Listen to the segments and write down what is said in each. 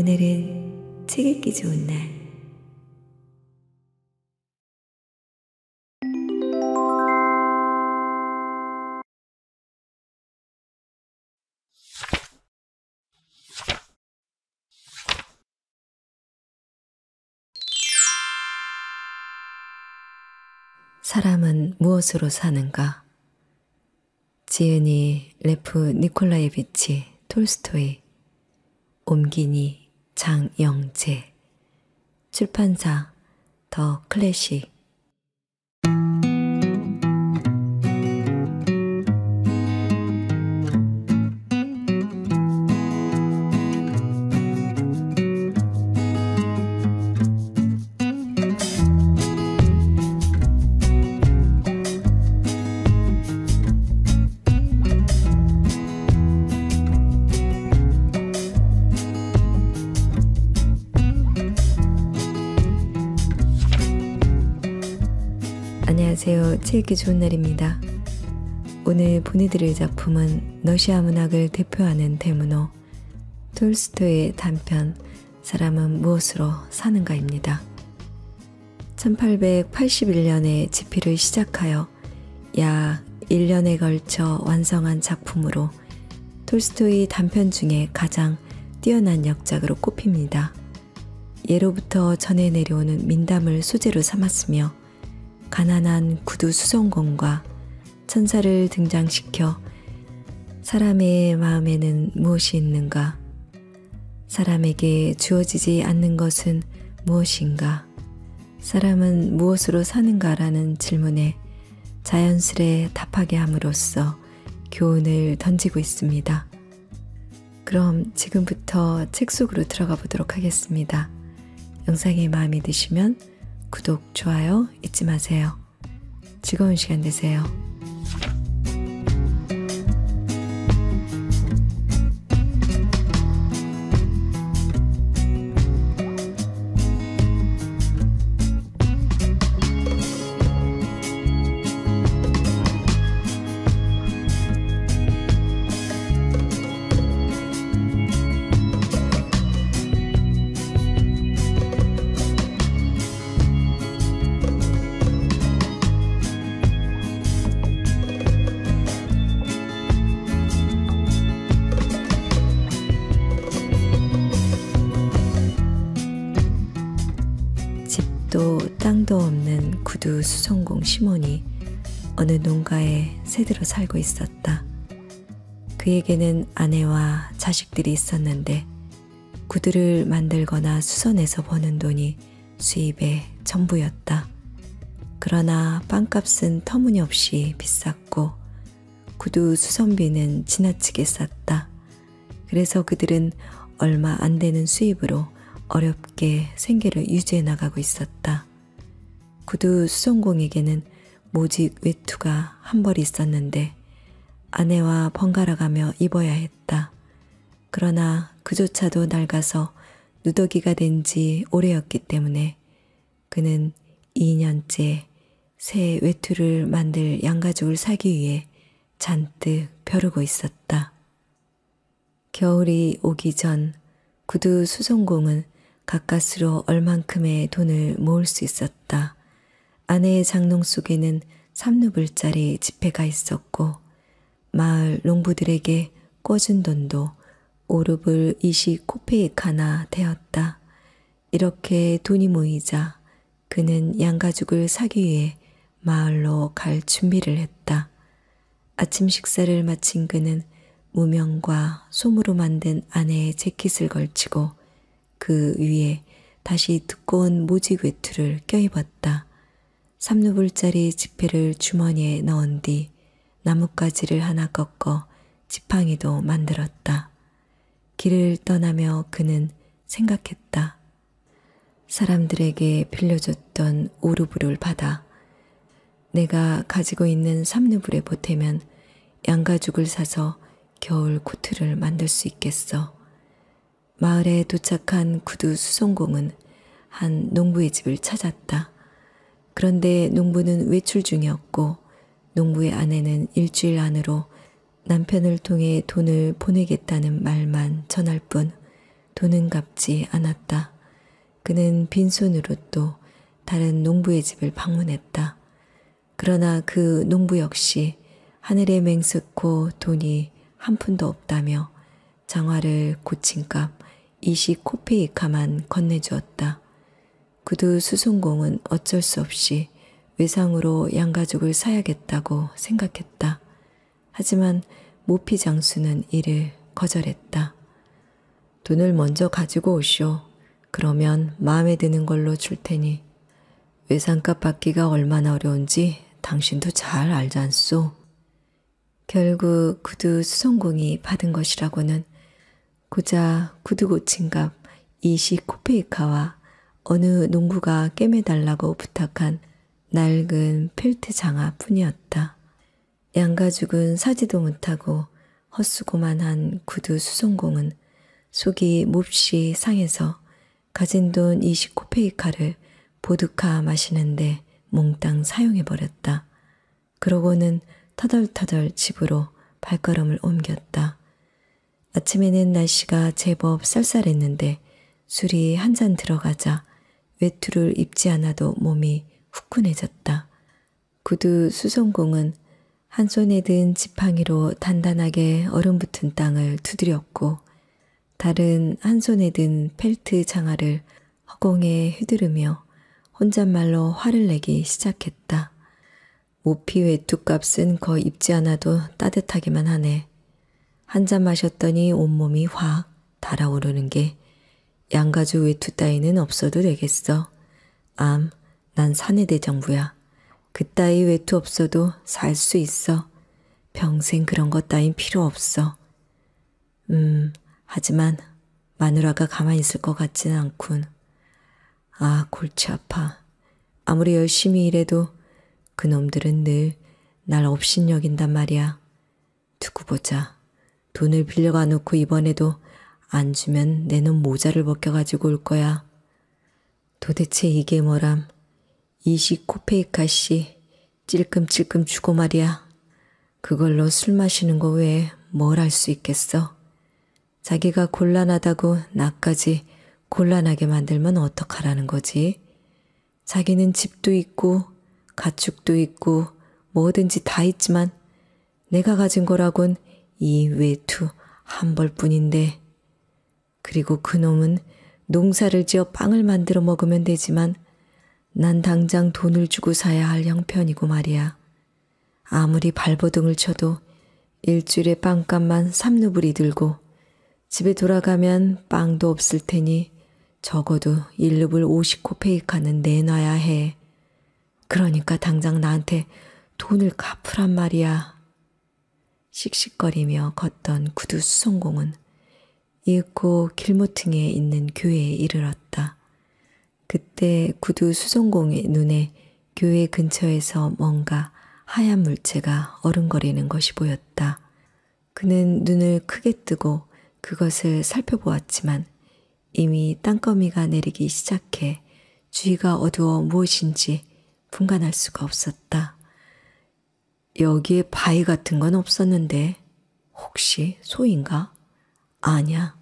오늘은 책 읽기 좋은 날. 사람은 무엇으로 사는가? 지은이, 레프, 니콜라예비치, 톨스토이, 옴기니, 장영재 출판사 더 클래식 안녕하세요. 책 읽기 좋은 날입니다. 오늘 보내드릴 작품은 러시아 문학을 대표하는 대문호 톨스토의 단편 사람은 무엇으로 사는가입니다. 1881년에 집필을 시작하여 약 1년에 걸쳐 완성한 작품으로 톨스토이 단편 중에 가장 뛰어난 역작으로 꼽힙니다. 예로부터 전해 내려오는 민담을 소재로 삼았으며 가난한 구두 수송건과 천사를 등장시켜 사람의 마음에는 무엇이 있는가? 사람에게 주어지지 않는 것은 무엇인가? 사람은 무엇으로 사는가라는 질문에 자연스레 답하게 함으로써 교훈을 던지고 있습니다. 그럼 지금부터 책 속으로 들어가 보도록 하겠습니다. 영상에 마음이 드시면 구독, 좋아요 잊지 마세요. 즐거운 시간 되세요. 배 수성공 시몬이 어느 농가에 새들어 살고 있었다. 그에게는 아내와 자식들이 있었는데 구두를 만들거나 수선해서 버는 돈이 수입의 전부였다. 그러나 빵값은 터무니없이 비쌌고 구두 수선비는 지나치게 쌌다. 그래서 그들은 얼마 안 되는 수입으로 어렵게 생계를 유지해 나가고 있었다. 구두 수성공에게는 모직 외투가 한 벌 있었는데 아내와 번갈아가며 입어야 했다. 그러나 그조차도 낡아서 누더기가 된 지 오래였기 때문에 그는 2년째 새 외투를 만들 양가죽을 사기 위해 잔뜩 벼르고 있었다. 겨울이 오기 전 구두 수송공은 가까스로 얼만큼의 돈을 모을 수 있었다. 아내의 장롱 속에는 3루불짜리 지폐가 있었고 마을 농부들에게 꿔준 돈도 오르블 20코페이카나 되었다. 이렇게 돈이 모이자 그는 양가죽을 사기 위해 마을로 갈 준비를 했다. 아침 식사를 마친 그는 무명과 솜으로 만든 아내의 재킷을 걸치고 그 위에 다시 두꺼운 모직 외투를 껴입었다. 3루블짜리 지폐를 주머니에 넣은 뒤 나뭇가지를 하나 꺾어 지팡이도 만들었다. 길을 떠나며 그는 생각했다. 사람들에게 빌려줬던 오루블을 받아 내가 가지고 있는 3루블에 보태면 양가죽을 사서 겨울 코트를 만들 수 있겠어. 마을에 도착한 구두 수송공은 한 농부의 집을 찾았다. 그런데 농부는 외출 중이었고 농부의 아내는 일주일 안으로 남편을 통해 돈을 보내겠다는 말만 전할 뿐 돈은 갚지 않았다. 그는 빈손으로 또 다른 농부의 집을 방문했다. 그러나 그 농부 역시 하늘에 맹스코 돈이 한 푼도 없다며 장화를 고친값 20코페이카만 건네주었다. 그두 수송공은 어쩔 수 없이 외상으로 양가죽을 사야겠다고 생각했다. 하지만 모피 장수는 이를 거절했다. 돈을 먼저 가지고 오쇼 그러면 마음에 드는 걸로 줄 테니 외상값 받기가 얼마나 어려운지 당신도 잘알잖소 결국 구두 수송공이 받은 것이라고는 고자 구두 고친값 20코페이카와 어느 농부가 꿰매달라고 부탁한 낡은 펠트 장화 뿐이었다. 양가죽은 사지도 못하고 헛수고만 한 구두 수송공은 속이 몹시 상해서 가진 돈 20코페이카를 보드카 마시는데 몽땅 사용해버렸다. 그러고는 터덜터덜 집으로 발걸음을 옮겼다. 아침에는 날씨가 제법 쌀쌀했는데 술이 한 잔 들어가자 외투를 입지 않아도 몸이 후끈해졌다. 구두 수송공은 한 손에 든 지팡이로 단단하게 얼음 붙은 땅을 두드렸고 다른 한 손에 든 펠트 장화를 허공에 휘두르며 혼잣말로 화를 내기 시작했다. 모피 외투값은 거의 입지 않아도 따뜻하기만 하네. 한 잔 마셨더니 온몸이 확 달아오르는 게 양가주 외투 따위는 없어도 되겠어. 암, 난사내대정부야그 따위 외투 없어도 살 수 있어. 평생 그런 것 따윈 필요 없어. 음, 하지만 마누라가 가만히 있을 것 같진 않군. 아, 골치 아파. 아무리 열심히 일해도 그놈들은 늘 날 업신여긴단 말이야. 두고 보자. 돈을 빌려가 놓고 이번에도 안 주면 내놈 모자를 벗겨가지고 올 거야. 도대체 이게 뭐람. 이시 코페이카씨 찔끔찔끔 주고 말이야. 그걸로 술 마시는 거 외에 뭘 할 수 있겠어? 자기가 곤란하다고 나까지 곤란하게 만들면 어떡하라는 거지? 자기는 집도 있고 가축도 있고 뭐든지 다 있지만 내가 가진 거라곤 이 외투 한 벌뿐인데 그리고 그놈은 농사를 지어 빵을 만들어 먹으면 되지만 난 당장 돈을 주고 사야 할 형편이고 말이야. 아무리 발버둥을 쳐도 일주일에 빵값만 3루블이 들고 집에 돌아가면 빵도 없을 테니 적어도 1루블 50코페이카는 내놔야 해. 그러니까 당장 나한테 돈을 갚으란 말이야. 씩씩거리며 걷던 구두 수송공은 이윽고 길모퉁에 있는 교회에 이르렀다. 그때 구두 수송공의 눈에 교회 근처에서 뭔가 하얀 물체가 어른거리는 것이 보였다. 그는 눈을 크게 뜨고 그것을 살펴보았지만 이미 땅거미가 내리기 시작해 주위가 어두워 무엇인지 분간할 수가 없었다. 여기에 바위 같은 건 없었는데 혹시 소인가? 아냐.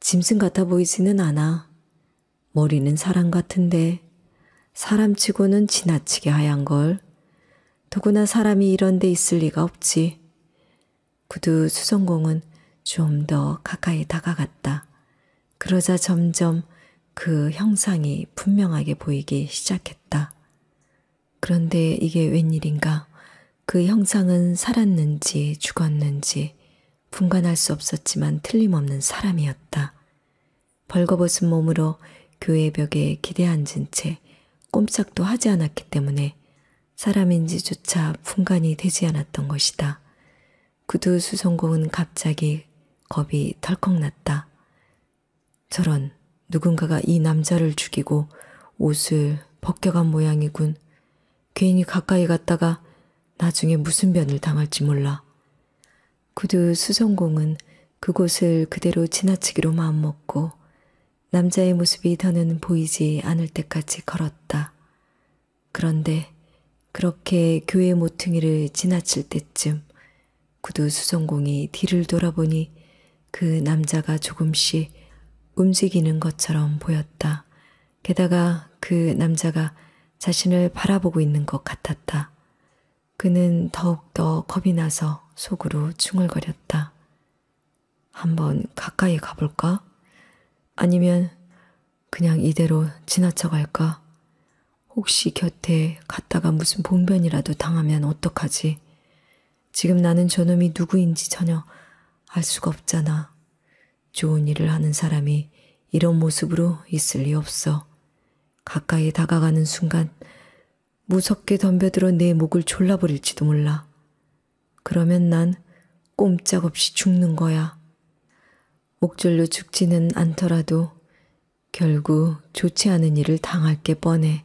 짐승 같아 보이지는 않아. 머리는 사람 같은데 사람치고는 지나치게 하얀 걸. 더구나 사람이 이런 데 있을 리가 없지. 구두 수성공은 좀 더 가까이 다가갔다. 그러자 점점 그 형상이 분명하게 보이기 시작했다. 그런데 이게 웬일인가? 그 형상은 살았는지 죽었는지 분간할 수 없었지만 틀림없는 사람이었다. 벌거벗은 몸으로 교회 벽에 기대앉은 채 꼼짝도 하지 않았기 때문에 사람인지조차 분간이 되지 않았던 것이다. 구두 수성공은 갑자기 겁이 덜컥 났다. 저런 누군가가 이 남자를 죽이고 옷을 벗겨간 모양이군. 괜히 가까이 갔다가 나중에 무슨 변을 당할지 몰라. 구두 수성공은 그곳을 그대로 지나치기로 마음먹고 남자의 모습이 더는 보이지 않을 때까지 걸었다. 그런데 그렇게 교회 모퉁이를 지나칠 때쯤 구두 수성공이 뒤를 돌아보니 그 남자가 조금씩 움직이는 것처럼 보였다. 게다가 그 남자가 자신을 바라보고 있는 것 같았다. 그는 더욱더 겁이 나서 속으로 중얼거렸다. 한번 가까이 가볼까? 아니면 그냥 이대로 지나쳐 갈까? 혹시 곁에 갔다가 무슨 봉변이라도 당하면 어떡하지? 지금 나는 저놈이 누구인지 전혀 알 수가 없잖아. 좋은 일을 하는 사람이 이런 모습으로 있을 리 없어. 가까이 다가가는 순간 무섭게 덤벼들어 내 목을 졸라버릴지도 몰라. 그러면 난 꼼짝없이 죽는 거야. 목줄로 죽지는 않더라도 결국 좋지 않은 일을 당할 게 뻔해.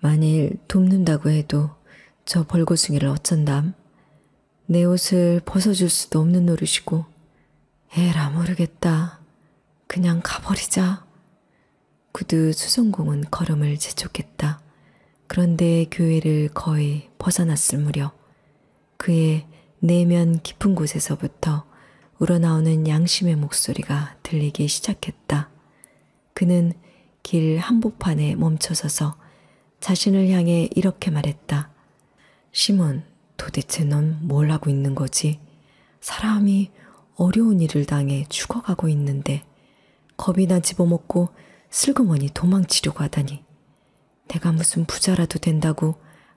만일 돕는다고 해도 저 벌거숭이를 어쩐담. 내 옷을 벗어줄 수도 없는 노릇이고 에라 모르겠다. 그냥 가버리자. 구두 수성공은 걸음을 재촉했다. 그런데 교회를 거의 벗어났을 무렵 그의 내면 깊은 곳에서부터 우러나오는 양심의 목소리가 들리기 시작했다. 그는 길 한복판에 멈춰서서 자신을 향해 이렇게 말했다. 시몬, 도대체 넌 뭘 하고 있는 거지? 사람이 어려운 일을 당해 죽어가고 있는데 겁이나 집어먹고 슬그머니 도망치려고 하다니. 내가 무슨 부자라도 된다고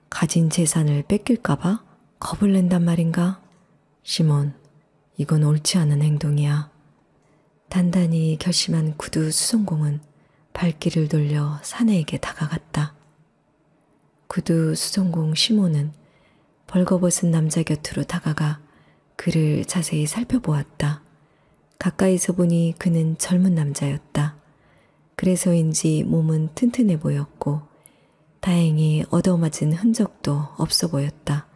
가진 재산을 뺏길까봐? 겁을 낸단 말인가? 시몬, 이건 옳지 않은 행동이야. 단단히 결심한 구두 수송공은 발길을 돌려 사내에게 다가갔다. 구두 수송공 시몬은 벌거벗은 남자 곁으로 다가가 그를 자세히 살펴보았다. 가까이서 보니 그는 젊은 남자였다. 그래서인지 몸은 튼튼해 보였고 다행히 얻어맞은 흔적도 없어 보였다.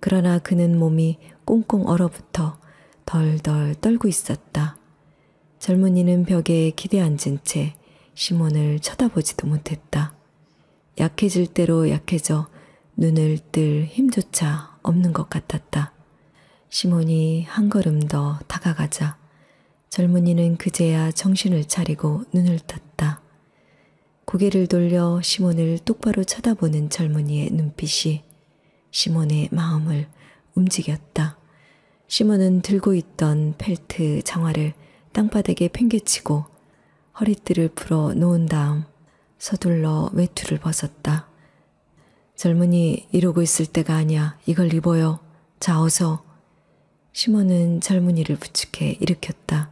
그러나 그는 몸이 꽁꽁 얼어붙어 덜덜 떨고 있었다. 젊은이는 벽에 기대앉은 채 시몬을 쳐다보지도 못했다. 약해질 대로 약해져 눈을 뜰 힘조차 없는 것 같았다. 시몬이 한 걸음 더 다가가자 젊은이는 그제야 정신을 차리고 눈을 떴다. 고개를 돌려 시몬을 똑바로 쳐다보는 젊은이의 눈빛이 시몬의 마음을 움직였다. 시몬은 들고 있던 펠트 장화를 땅바닥에 팽개치고 허리띠를 풀어 놓은 다음 서둘러 외투를 벗었다. 젊은이 이러고 있을 때가 아니야. 이걸 입어요. 자 어서. 시몬은 젊은이를 부축해 일으켰다.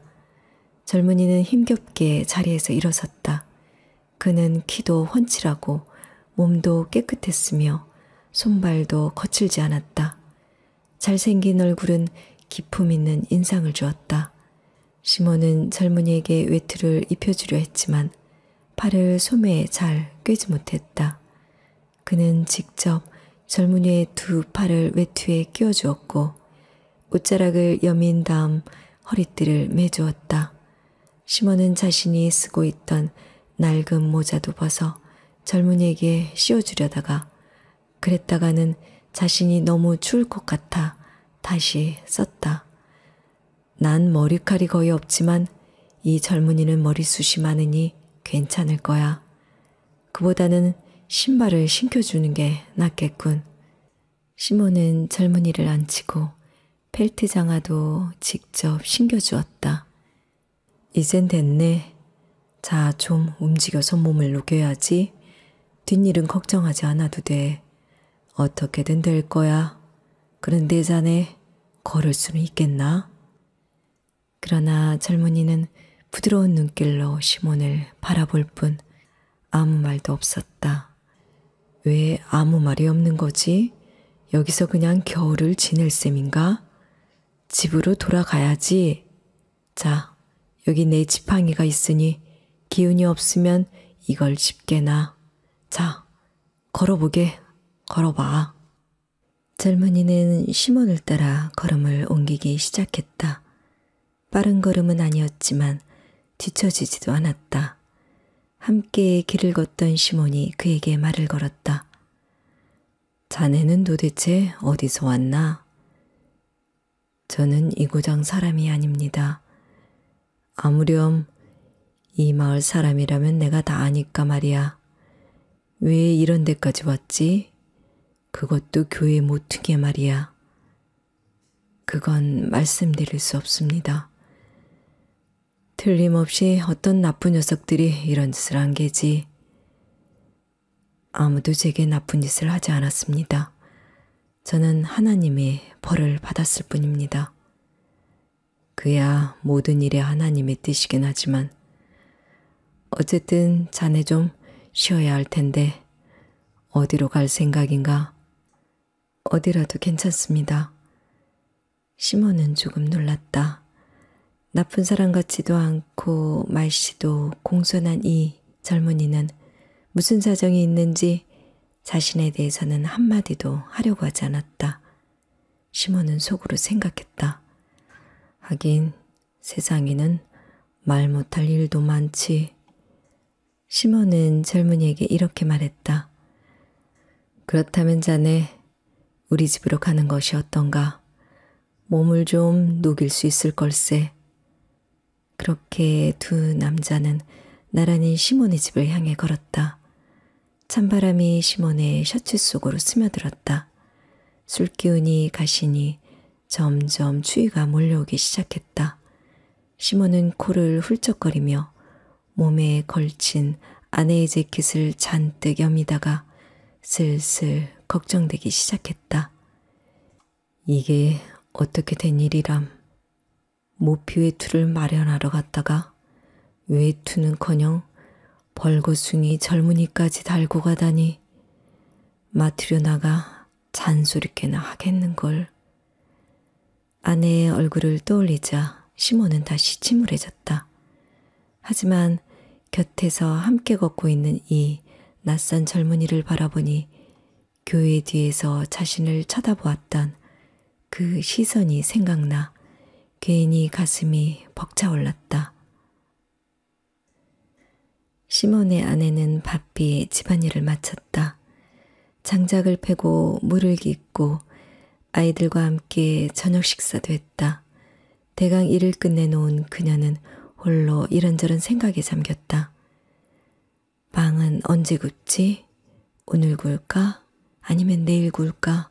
젊은이는 힘겹게 자리에서 일어섰다. 그는 키도 훤칠하고 몸도 깨끗했으며 손발도 거칠지 않았다. 잘생긴 얼굴은 기품 있는 인상을 주었다. 시몬은 젊은이에게 외투를 입혀주려 했지만 팔을 소매에 잘 꿰지 못했다. 그는 직접 젊은이의 두 팔을 외투에 끼워주었고 옷자락을 여민 다음 허리띠를 매주었다. 시몬은 자신이 쓰고 있던 낡은 모자도 벗어 젊은이에게 씌워주려다가 그랬다가는 자신이 너무 추울 것 같아 다시 썼다. 난 머리칼이 거의 없지만 이 젊은이는 머리숱이 많으니 괜찮을 거야. 그보다는 신발을 신겨주는 게 낫겠군. 시몬은 젊은이를 앉히고 펠트 장화도 직접 신겨주었다. 이젠 됐네. 자, 좀 움직여서 몸을 녹여야지. 뒷일은 걱정하지 않아도 돼. 어떻게든 될 거야. 그런데 자네 걸을 수는 있겠나? 그러나 젊은이는 부드러운 눈길로 시몬을 바라볼 뿐 아무 말도 없었다. 왜 아무 말이 없는 거지? 여기서 그냥 겨울을 지낼 셈인가? 집으로 돌아가야지. 자, 여기 내 지팡이가 있으니 기운이 없으면 이걸 집게나. 자, 걸어보게. 걸어봐. 젊은이는 시몬을 따라 걸음을 옮기기 시작했다. 빠른 걸음은 아니었지만 뒤처지지도 않았다. 함께 길을 걷던 시몬이 그에게 말을 걸었다. 자네는 도대체 어디서 왔나? 저는 이 고장 사람이 아닙니다. 아무렴 이 마을 사람이라면 내가 다 아니까 말이야. 왜 이런 데까지 왔지? 그것도 교회 모퉁이에 말이야. 그건 말씀드릴 수 없습니다. 틀림없이 어떤 나쁜 녀석들이 이런 짓을 한 게지. 아무도 제게 나쁜 짓을 하지 않았습니다. 저는 하나님의 벌을 받았을 뿐입니다. 그야 모든 일에 하나님의 뜻이긴 하지만 어쨌든 자네 좀 쉬어야 할 텐데 어디로 갈 생각인가? 어디라도 괜찮습니다. 시몬은 조금 놀랐다. 나쁜 사람 같지도 않고 말씨도 공손한 이 젊은이는 무슨 사정이 있는지 자신에 대해서는 한마디도 하려고 하지 않았다. 시몬은 속으로 생각했다. 하긴 세상에는 말 못할 일도 많지. 시몬은 젊은이에게 이렇게 말했다. 그렇다면 자네 우리 집으로 가는 것이 어떤가. 몸을 좀 녹일 수 있을 걸세. 그렇게 두 남자는 나란히 시몬의 집을 향해 걸었다. 찬바람이 시몬의 셔츠 속으로 스며들었다. 술기운이 가시니 점점 추위가 몰려오기 시작했다. 시몬은 코를 훌쩍거리며 몸에 걸친 아내의 재킷을 잔뜩 여미다가 슬슬 걱정되기 시작했다. 이게 어떻게 된 일이람. 모피의투를 마련하러 갔다가 왜투는커녕 벌거숭이 젊은이까지 달고 가다니 마트려 나가 잔소리께나 하겠는걸. 아내의 얼굴을 떠올리자 시몬은 다시 침울해졌다. 하지만 곁에서 함께 걷고 있는 이 낯선 젊은이를 바라보니 교회 뒤에서 자신을 쳐다보았던 그 시선이 생각나 괜히 가슴이 벅차올랐다. 시몬의 아내는 바삐 집안일을 마쳤다. 장작을 패고 물을 깃고 아이들과 함께 저녁 식사도 했다. 대강 일을 끝내놓은 그녀는 홀로 이런저런 생각에 잠겼다. 방은 언제 굽지? 오늘 굴까? 아니면 내일 굴까?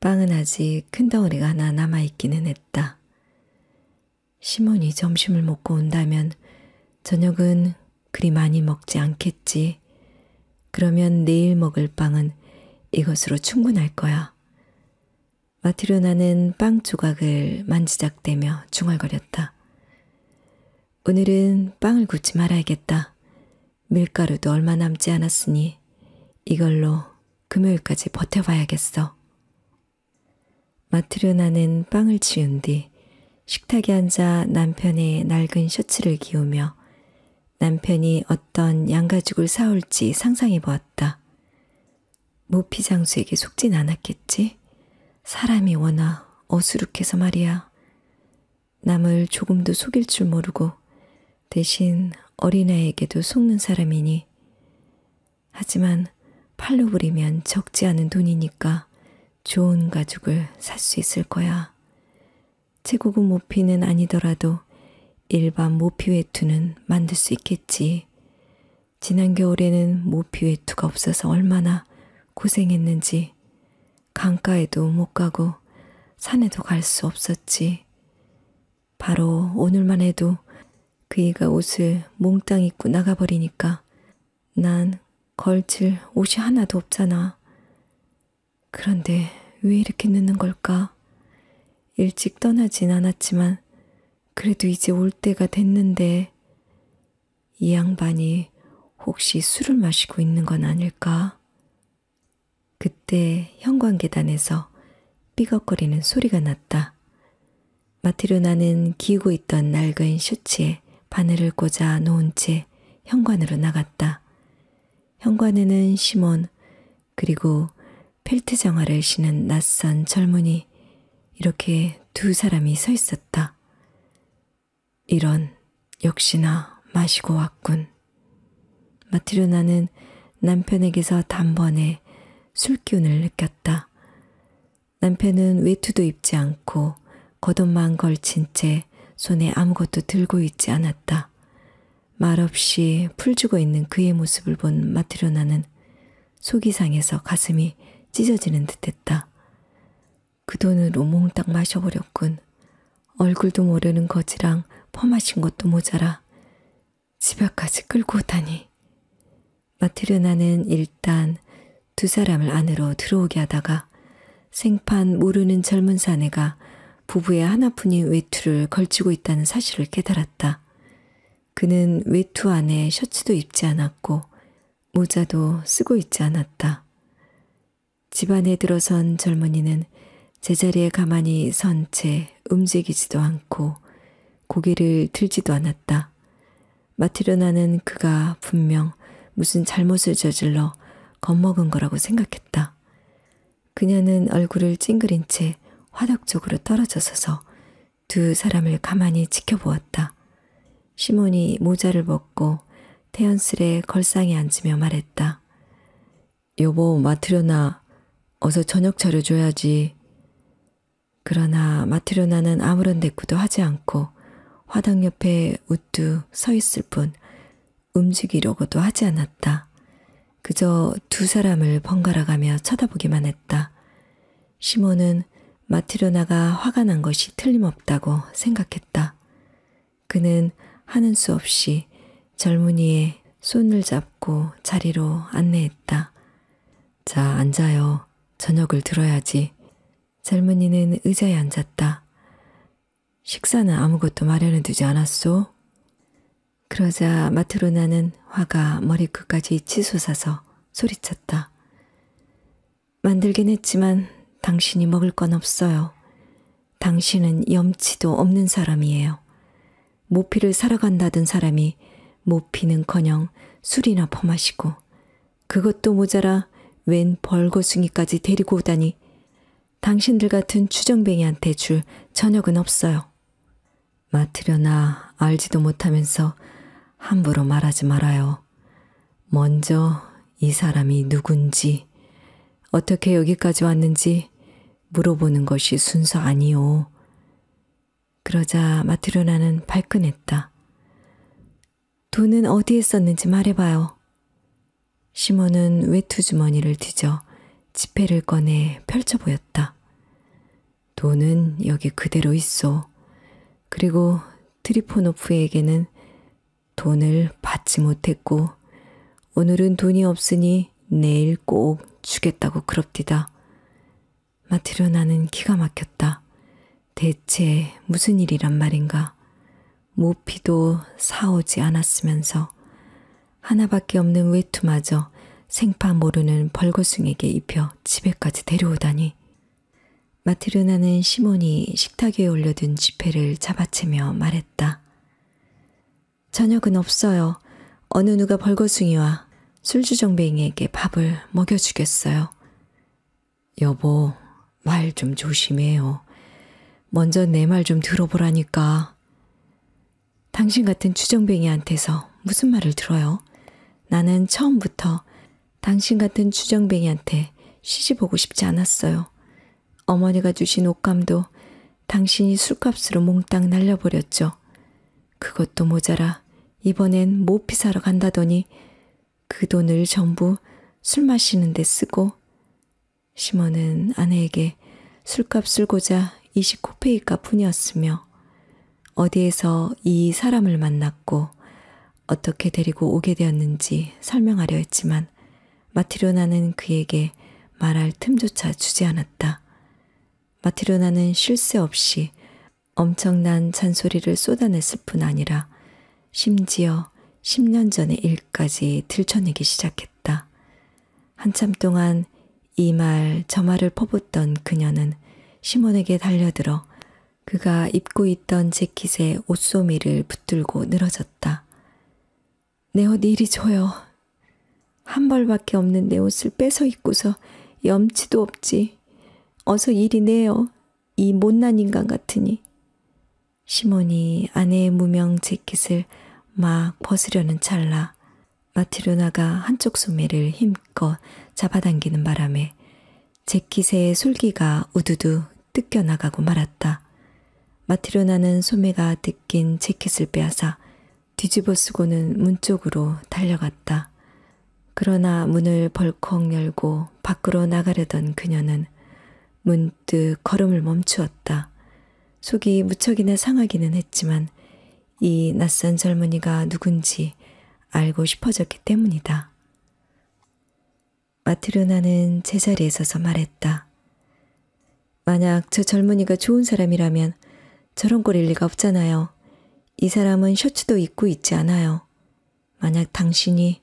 빵은 아직 큰 덩어리가 하나 남아있기는 했다. 시몬이 점심을 먹고 온다면 저녁은 그리 많이 먹지 않겠지. 그러면 내일 먹을 빵은 이것으로 충분할 거야. 마티로나는 빵 조각을 만지작대며 중얼거렸다. 오늘은 빵을 굳지 말아야겠다. 밀가루도 얼마 남지 않았으니 이걸로 금요일까지 버텨봐야겠어. 마트르나는 빵을 지운뒤 식탁에 앉아 남편의 낡은 셔츠를 기우며 남편이 어떤 양가죽을 사올지 상상해 보았다. 모피 장수에게 속진 않았겠지? 사람이 워낙 어수룩해서 말이야. 남을 조금도 속일 줄 모르고 대신 어린아이에게도 속는 사람이니. 하지만 팔로 부리면 적지 않은 돈이니까 좋은 가죽을 살 수 있을 거야. 최고급 모피는 아니더라도 일반 모피 외투는 만들 수 있겠지. 지난 겨울에는 모피 외투가 없어서 얼마나 고생했는지 강가에도 못 가고 산에도 갈 수 없었지. 바로 오늘만 해도 그이가 옷을 몽땅 입고 나가버리니까 난 걸칠 옷이 하나도 없잖아. 그런데 왜 이렇게 늦는 걸까? 일찍 떠나진 않았지만 그래도 이제 올 때가 됐는데 이 양반이 혹시 술을 마시고 있는 건 아닐까? 그때 현관계단에서 삐걱거리는 소리가 났다. 마티로나는 기우고 있던 낡은 셔츠에 바늘을 꽂아 놓은 채 현관으로 나갔다. 현관에는 시몬, 그리고 펠트 장화를 신은 낯선 젊은이, 이렇게 두 사람이 서 있었다. 이런, 역시나 마시고 왔군. 마트리오나는 남편에게서 단번에 술기운을 느꼈다. 남편은 외투도 입지 않고 겉옷만 걸친 채 손에 아무것도 들고 있지 않았다. 말없이 풀주고 있는 그의 모습을 본 마트로나는 속이 상해서 가슴이 찢어지는 듯했다. 그 돈을 오몽땅 마셔버렸군. 얼굴도 모르는 거지랑 퍼마신 것도 모자라. 집에까지 끌고 오다니. 마트르나는 일단 두 사람을 안으로 들어오게 하다가 생판 모르는 젊은 사내가 부부의 하나뿐인 외투를 걸치고 있다는 사실을 깨달았다. 그는 외투 안에 셔츠도 입지 않았고 모자도 쓰고 있지 않았다. 집 안에 들어선 젊은이는 제자리에 가만히 선 채 움직이지도 않고 고개를 들지도 않았다. 마티르나는 그가 분명 무슨 잘못을 저질러 겁먹은 거라고 생각했다. 그녀는 얼굴을 찡그린 채 화덕 쪽으로 떨어져서서 두 사람을 가만히 지켜보았다. 시몬이 모자를 벗고 태연스레 걸상에 앉으며 말했다. 여보 마트려나 어서 저녁 차려줘야지. 그러나 마트려나는 아무런 대꾸도 하지 않고 화당 옆에 우뚝 서 있을 뿐 움직이려고도 하지 않았다. 그저 두 사람을 번갈아가며 쳐다보기만 했다. 시몬은 마티로나가 화가 난 것이 틀림없다고 생각했다. 그는 하는 수 없이 젊은이의 손을 잡고 자리로 안내했다. 자, 앉아요. 저녁을 들어야지. 젊은이는 의자에 앉았다. 식사는 아무것도 마련해 두지 않았소? 그러자 마트로나는 화가 머리끝까지 치솟아서 소리쳤다. 만들긴 했지만 당신이 먹을 건 없어요. 당신은 염치도 없는 사람이에요. 모피를 사러 간다던 사람이 모피는커녕 술이나 퍼마시고 그것도 모자라 웬 벌거숭이까지 데리고 오다니 당신들 같은 추정뱅이한테 줄 저녁은 없어요. 맡으려나 알지도 못하면서 함부로 말하지 말아요. 먼저 이 사람이 누군지 어떻게 여기까지 왔는지 물어보는 것이 순서 아니요. 그러자 마트로나는 발끈했다. 돈은 어디에 썼는지 말해봐요. 시몬은 외투주머니를 뒤져 지폐를 꺼내 펼쳐 보였다. 돈은 여기 그대로 있어. 그리고 트리포노프에게는 돈을 받지 못했고 오늘은 돈이 없으니 내일 꼭 주겠다고 그럽디다. 마트로나는 기가 막혔다. 대체 무슨 일이란 말인가? 모피도 사오지 않았으면서 하나밖에 없는 외투마저 생파 모르는 벌거숭에게 입혀 집에까지 데려오다니. 마티르나는 시몬이 식탁 위에 올려둔 지폐를 잡아채며 말했다. 저녁은 없어요. 어느 누가 벌거숭이와 술주정뱅이에게 밥을 먹여주겠어요. 여보, 말 좀 조심해요. 먼저 내 말 좀 들어보라니까. 당신 같은 추정뱅이한테서 무슨 말을 들어요? 나는 처음부터 당신 같은 추정뱅이한테 시집오고 싶지 않았어요. 어머니가 주신 옷감도 당신이 술값으로 몽땅 날려버렸죠. 그것도 모자라 이번엔 모피 사러 간다더니 그 돈을 전부 술 마시는 데 쓰고 시몬은 아내에게 술값 쓸고자 29페이가 뿐이었으며 어디에서 이 사람을 만났고 어떻게 데리고 오게 되었는지 설명하려 했지만 마티로나는 그에게 말할 틈조차 주지 않았다. 마티로나는 쉴 새 없이 엄청난 잔소리를 쏟아냈을 뿐 아니라 심지어 10년 전의 일까지 들춰내기 시작했다. 한참 동안 이 말, 저 말을 퍼붓던 그녀는 시몬에게 달려들어 그가 입고 있던 재킷의 옷소미를 붙들고 늘어졌다. 내 옷 이리 줘요. 한 벌밖에 없는 내 옷을 빼서 입고서 염치도 없지. 어서 이리 내요. 이 못난 인간 같으니. 시몬이 아내의 무명 재킷을 막 벗으려는 찰나 마티료나가 한쪽 소매를 힘껏 잡아당기는 바람에 재킷의 솔기가 우두두 뜯겨나가고 말았다. 마트로나는 소매가 뜯긴 재킷을 빼앗아 뒤집어 쓰고는 문 쪽으로 달려갔다. 그러나 문을 벌컥 열고 밖으로 나가려던 그녀는 문득 걸음을 멈추었다. 속이 무척이나 상하기는 했지만 이 낯선 젊은이가 누군지 알고 싶어졌기 때문이다. 마트로나는 제자리에 서서 말했다. 만약 저 젊은이가 좋은 사람이라면 저런 꼴일 리가 없잖아요. 이 사람은 셔츠도 입고 있지 않아요. 만약 당신이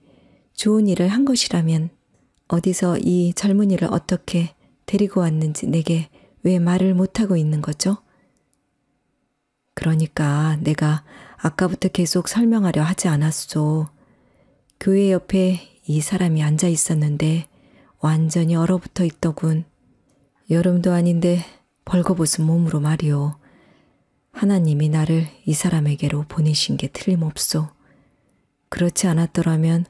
좋은 일을 한 것이라면 어디서 이 젊은이를 어떻게 데리고 왔는지 내게 왜 말을 못하고 있는 거죠? 그러니까 내가 아까부터 계속 설명하려 하지 않았소. 교회 옆에 이 사람이 앉아 있었는데 완전히 얼어붙어 있더군. 여름도 아닌데 벌거벗은 몸으로 말이오. 하나님이 나를 이 사람에게로 보내신 게 틀림없소. 그렇지 않았더라면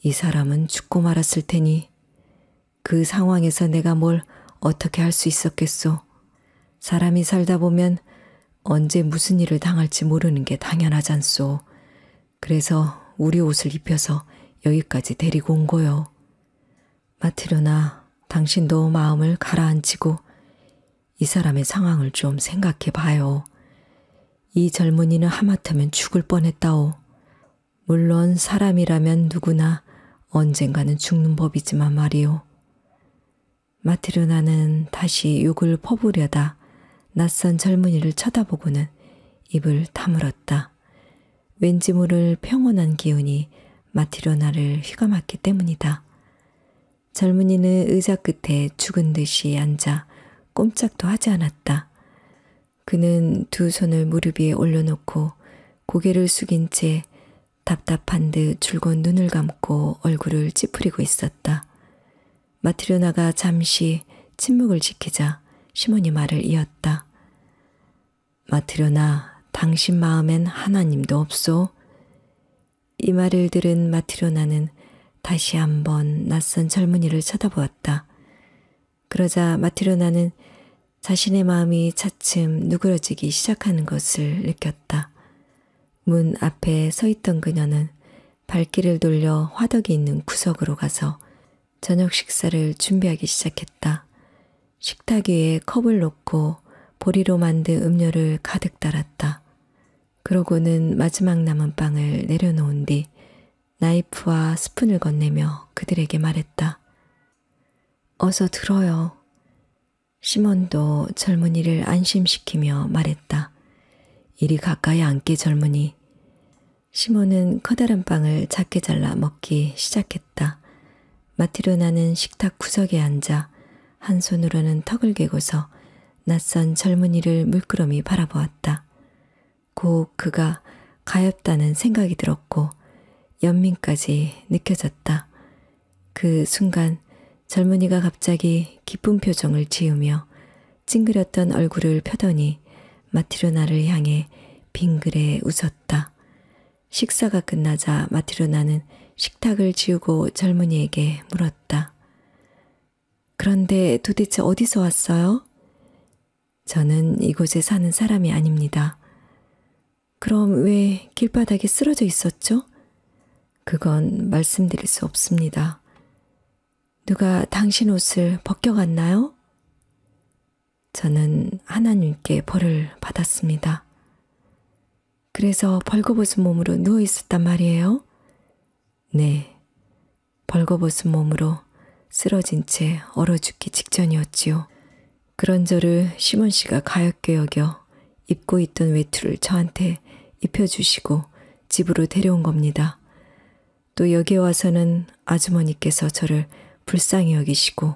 이 사람은 죽고 말았을 테니 그 상황에서 내가 뭘 어떻게 할 수 있었겠소. 사람이 살다 보면 언제 무슨 일을 당할지 모르는 게 당연하잖소. 그래서 우리 옷을 입혀서 여기까지 데리고 온 거요. 마트려나 당신도 마음을 가라앉히고 이 사람의 상황을 좀 생각해 봐요. 이 젊은이는 하마터면 죽을 뻔했다오. 물론 사람이라면 누구나 언젠가는 죽는 법이지만 말이오. 마트르나는 다시 욕을 퍼부려다 낯선 젊은이를 쳐다보고는 입을 다물었다. 왠지 모를 평온한 기운이 마티로나를 휘감았기 때문이다. 젊은이는 의자 끝에 죽은 듯이 앉아 꼼짝도 하지 않았다. 그는 두 손을 무릎 위에 올려놓고 고개를 숙인 채 답답한 듯 줄곧 눈을 감고 얼굴을 찌푸리고 있었다. 마트리오나가 잠시 침묵을 지키자 시몬이 말을 이었다. 마트리오나, 당신 마음엔 하나님도 없소. 이 말을 들은 마트리오나는 다시 한번 낯선 젊은이를 쳐다보았다. 그러자 마티로나는 자신의 마음이 차츰 누그러지기 시작하는 것을 느꼈다. 문 앞에 서 있던 그녀는 발길을 돌려 화덕이 있는 구석으로 가서 저녁 식사를 준비하기 시작했다. 식탁 위에 컵을 놓고 보리로 만든 음료를 가득 달았다 그러고는 마지막 남은 빵을 내려놓은 뒤 나이프와 스푼을 건네며 그들에게 말했다. 어서 들어요. 시몬도 젊은이를 안심시키며 말했다. 이리 가까이 앉게 젊은이. 시몬은 커다란 빵을 작게 잘라 먹기 시작했다. 마티로나는 식탁 구석에 앉아 한 손으로는 턱을 개고서 낯선 젊은이를 물끄러미 바라보았다. 곧 그가 가엾다는 생각이 들었고 연민까지 느껴졌다. 그 순간 젊은이가 갑자기 기쁜 표정을 지으며 찡그렸던 얼굴을 펴더니 마티로나를 향해 빙그레 웃었다. 식사가 끝나자 마티로나는 식탁을 지우고 젊은이에게 물었다. 그런데 도대체 어디서 왔어요? 저는 이곳에 사는 사람이 아닙니다. 그럼 왜 길바닥에 쓰러져 있었죠? 그건 말씀드릴 수 없습니다. 누가 당신 옷을 벗겨갔나요? 저는 하나님께 벌을 받았습니다. 그래서 벌거벗은 몸으로 누워 있었단 말이에요? 네. 벌거벗은 몸으로 쓰러진 채 얼어 죽기 직전이었지요. 그런 저를 시몬 씨가 가엾게 여겨 입고 있던 외투를 저한테 입혀주시고 집으로 데려온 겁니다. 또 여기 와서는 아주머니께서 저를 불쌍히 여기시고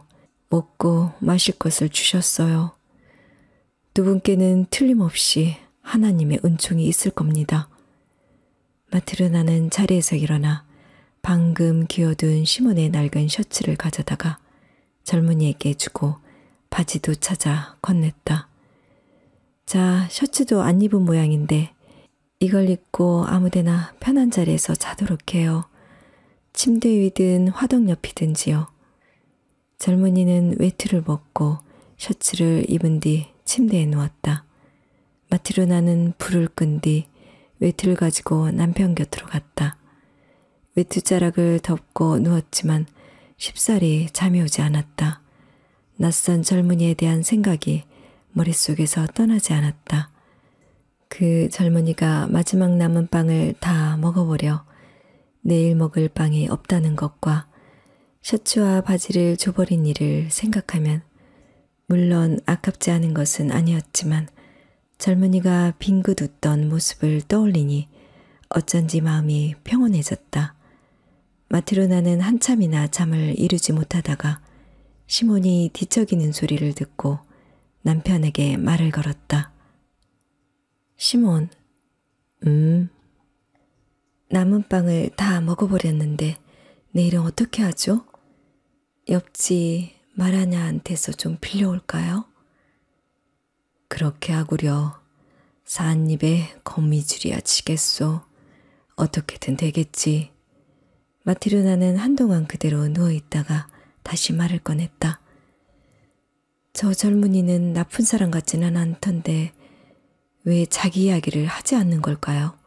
먹고 마실 것을 주셨어요. 두 분께는 틀림없이 하나님의 은총이 있을 겁니다. 마트르나는 자리에서 일어나 방금 기어둔 시몬의 낡은 셔츠를 가져다가 젊은이에게 주고 바지도 찾아 건넸다. 자, 셔츠도 안 입은 모양인데 이걸 입고 아무데나 편한 자리에서 자도록 해요. 침대 위든 화덕 옆이든지요. 젊은이는 외투를 벗고 셔츠를 입은 뒤 침대에 누웠다. 마트로나는 불을 끈 뒤 외투를 가지고 남편 곁으로 갔다. 외투 자락을 덮고 누웠지만 쉽사리 잠이 오지 않았다. 낯선 젊은이에 대한 생각이 머릿속에서 떠나지 않았다. 그 젊은이가 마지막 남은 빵을 다 먹어보려 내일 먹을 빵이 없다는 것과 셔츠와 바지를 줘버린 일을 생각하면 물론 아깝지 않은 것은 아니었지만 젊은이가 빙긋 웃던 모습을 떠올리니 어쩐지 마음이 평온해졌다. 마트로나는 한참이나 잠을 이루지 못하다가 시몬이 뒤척이는 소리를 듣고 남편에게 말을 걸었다. 시몬, 음, 남은 빵을 다 먹어버렸는데 내일은 어떻게 하죠? 옆집 마라냐한테서 좀 빌려올까요? 그렇게 하구려. 사안잎에 거미줄이야 치겠소. 어떻게든 되겠지. 마티르나는 한동안 그대로 누워있다가 다시 말을 꺼냈다. 저 젊은이는 나쁜 사람 같지는 않던데 왜 자기 이야기를 하지 않는 걸까요?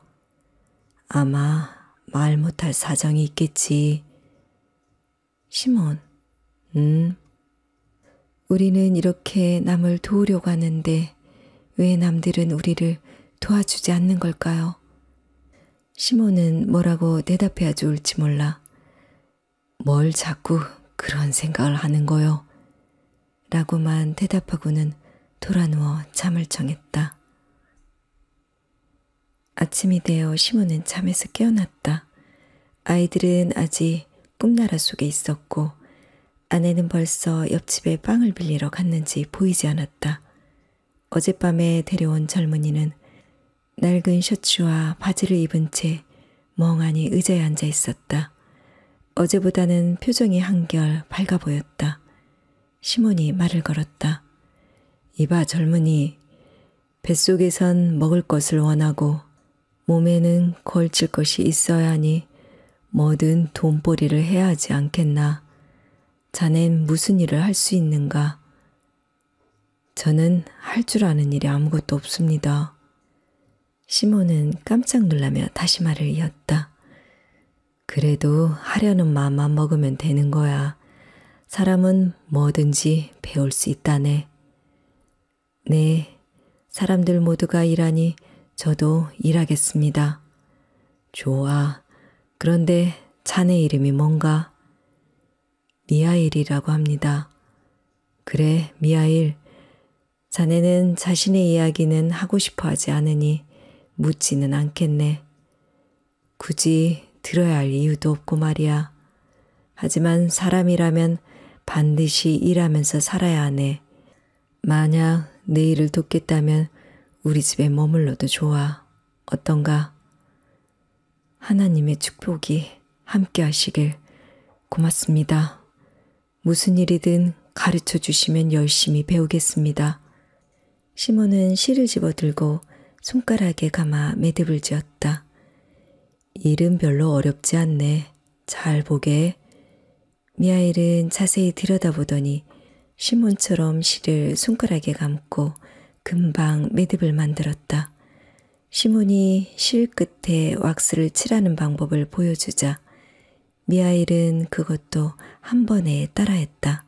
아마 말 못할 사정이 있겠지. 시몬, 음. 우리는 이렇게 남을 도우려고 하는데 왜 남들은 우리를 도와주지 않는 걸까요? 시몬은 뭐라고 대답해야 좋을지 몰라. 뭘 자꾸 그런 생각을 하는 거요. 라고만 대답하고는 돌아누워 잠을 청했다. 아침이 되어 시몬은 잠에서 깨어났다. 아이들은 아직 꿈나라 속에 있었고 아내는 벌써 옆집에 빵을 빌리러 갔는지 보이지 않았다. 어젯밤에 데려온 젊은이는 낡은 셔츠와 바지를 입은 채 멍하니 의자에 앉아 있었다. 어제보다는 표정이 한결 밝아 보였다. 시몬이 말을 걸었다. 이봐 젊은이, 뱃속에선 먹을 것을 원하고 몸에는 걸칠 것이 있어야 하니 뭐든 돈벌이를 해야 하지 않겠나. 자넨 무슨 일을 할 수 있는가? 저는 할 줄 아는 일이 아무것도 없습니다. 시몬은 깜짝 놀라며 다시 말을 이었다. 그래도 하려는 마음만 먹으면 되는 거야. 사람은 뭐든지 배울 수 있다네. 네, 사람들 모두가 일하니 저도 일하겠습니다. 좋아. 그런데 자네 이름이 뭔가? 미아일이라고 합니다. 그래, 미아일 자네는 자신의 이야기는 하고 싶어 하지 않으니 묻지는 않겠네. 굳이 들어야 할 이유도 없고 말이야. 하지만 사람이라면 반드시 일하면서 살아야 하네. 만약 내 일을 돕겠다면 우리 집에 머물러도 좋아. 어떤가? 하나님의 축복이 함께 하시길 고맙습니다. 무슨 일이든 가르쳐 주시면 열심히 배우겠습니다. 시몬은 실을 집어들고 손가락에 감아 매듭을 지었다. 일은 별로 어렵지 않네. 잘 보게. 미아일은 자세히 들여다보더니 시몬처럼 실을 손가락에 감고 금방 매듭을 만들었다. 시몬이 실 끝에 왁스를 칠하는 방법을 보여주자 미아일은 그것도 한 번에 따라했다.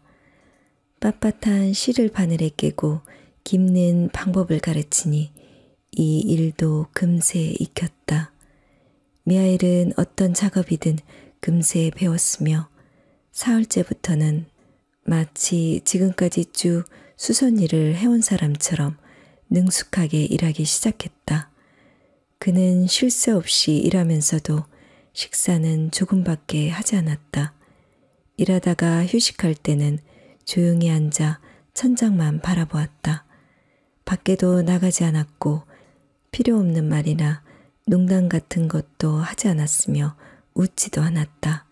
빳빳한 실을 바늘에 깨고 깁는 방법을 가르치니 이 일도 금세 익혔다. 미아일은 어떤 작업이든 금세 배웠으며 사흘째부터는 마치 지금까지 쭉 수선일을 해온 사람처럼 능숙하게 일하기 시작했다. 그는 쉴 새 없이 일하면서도 식사는 조금밖에 하지 않았다. 일하다가 휴식할 때는 조용히 앉아 천장만 바라보았다. 밖에도 나가지 않았고 필요 없는 말이나 농담 같은 것도 하지 않았으며 웃지도 않았다.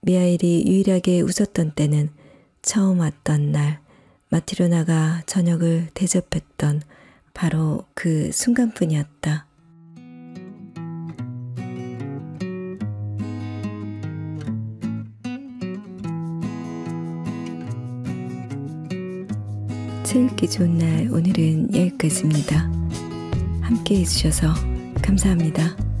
미아일이 유일하게 웃었던 때는 처음 왔던 날 마티로나가 저녁을 대접했던 바로 그 순간뿐이었다. 채기 좋은 날 오늘은 여기까지입니다. 함께 해주셔서 감사합니다.